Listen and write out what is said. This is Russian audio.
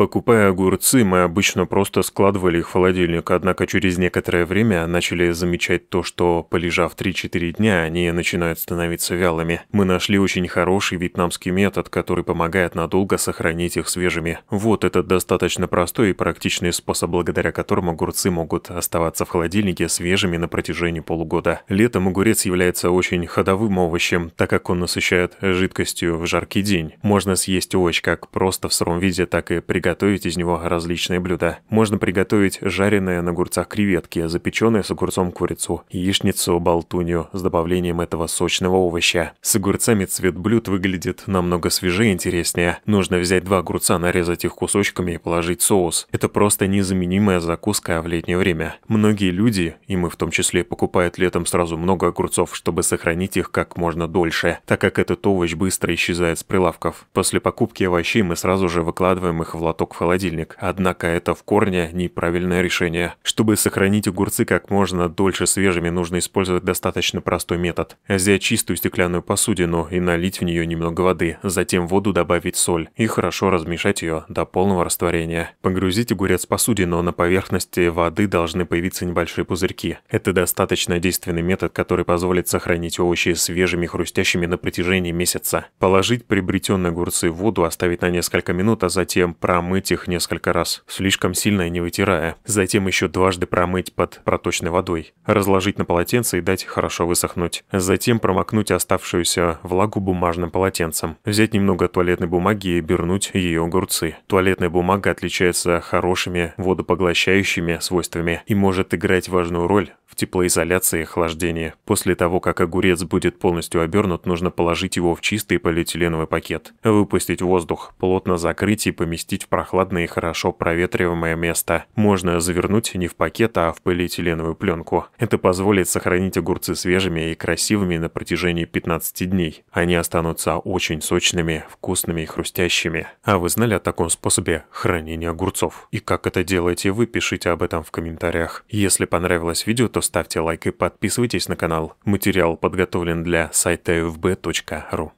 Покупая огурцы, мы обычно просто складывали их в холодильник, однако через некоторое время начали замечать то, что, полежав 3-4 дня, они начинают становиться вялыми. Мы нашли очень хороший вьетнамский метод, который помогает надолго сохранить их свежими. Вот этот достаточно простой и практичный способ, благодаря которому огурцы могут оставаться в холодильнике свежими на протяжении полугода. Летом огурец является очень ходовым овощем, так как он насыщает жидкостью в жаркий день. Можно съесть овощ как просто в сыром виде, так и приготовить готовить из него различные блюда. Можно приготовить жареные на огурцах креветки, запеченные с огурцом курицу, яичницу болтунью с добавлением этого сочного овоща. С огурцами цвет блюд выглядит намного свежее и интереснее. Нужно взять два огурца, нарезать их кусочками и положить соус. Это просто незаменимая закуска в летнее время. Многие люди, и мы в том числе, покупают летом сразу много огурцов, чтобы сохранить их как можно дольше, так как этот овощ быстро исчезает с прилавков. После покупки овощей мы сразу же выкладываем их в лоток в холодильник, однако это в корне неправильное решение. Чтобы сохранить огурцы как можно дольше свежими, нужно использовать достаточно простой метод. Взять чистую стеклянную посудину и налить в нее немного воды, затем в воду добавить соль и хорошо размешать ее до полного растворения. Погрузить огурец в посудину, на поверхности воды должны появиться небольшие пузырьки. Это достаточно действенный метод, который позволит сохранить овощи свежими хрустящими на протяжении месяца. Положить приобретенные огурцы в воду, оставить на несколько минут, а затем промыть промыть их несколько раз, слишком сильно не вытирая. Затем еще дважды промыть под проточной водой. Разложить на полотенце и дать хорошо высохнуть. Затем промокнуть оставшуюся влагу бумажным полотенцем. Взять немного туалетной бумаги и бернуть ее огурцы. Туалетная бумага отличается хорошими водопоглощающими свойствами и может играть важную роль в теплоизоляции и охлаждении. После того, как огурец будет полностью обернут, нужно положить его в чистый полиэтиленовый пакет, выпустить воздух, плотно закрыть и поместить в прохладное и хорошо проветриваемое место. Можно завернуть не в пакет, а в полиэтиленовую пленку. Это позволит сохранить огурцы свежими и красивыми на протяжении 15 дней. Они останутся очень сочными, вкусными и хрустящими. А вы знали о таком способе хранения огурцов? И как это делаете вы, пишите об этом в комментариях. Если понравилось видео, то то ставьте лайк и подписывайтесь на канал. Материал подготовлен для сайта fb.ru.